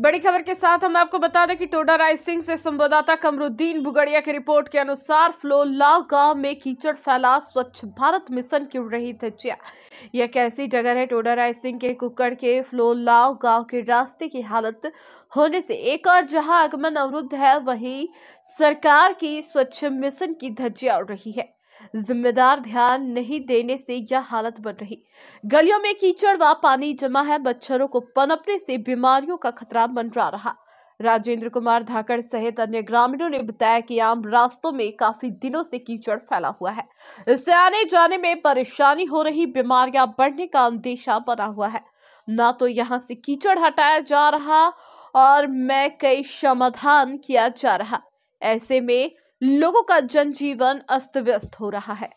बड़ी खबर के साथ हम आपको बता दें कि टोडा राय सिंह से संवाददाता कमरुद्दीन भुगड़िया की रिपोर्ट के अनुसार फ्लो लाव गांव में कीचड़ फैला स्वच्छ भारत मिशन की रही धज्जिया यह कैसी जगह है टोडा राय सिंह के कुकड़ के फ्लो लाव गांव के रास्ते की हालत होने से एक और जहां आगमन अवरुद्ध है वहीं सरकार की स्वच्छ मिशन की धज्जिया उड़ रही है जिम्मेदार ध्यान नहीं देने से यह हालत बन रही गलियों में कीचड़ व पानी जमा है मच्छरों को पनपने से बीमारियों का खतरा मंडरा रहा राजेंद्र कुमार धाकड़ सहित अन्य ग्रामीणों ने बताया कि आम रास्तों में काफी दिनों से कीचड़ फैला हुआ है इससे आने जाने में परेशानी हो रही बीमारियां बढ़ने का अंदेशा बना हुआ है ना तो यहाँ से कीचड़ हटाया जा रहा और मैं कई समाधान किया जा रहा ऐसे में लोगों का जनजीवन अस्त व्यस्त हो रहा है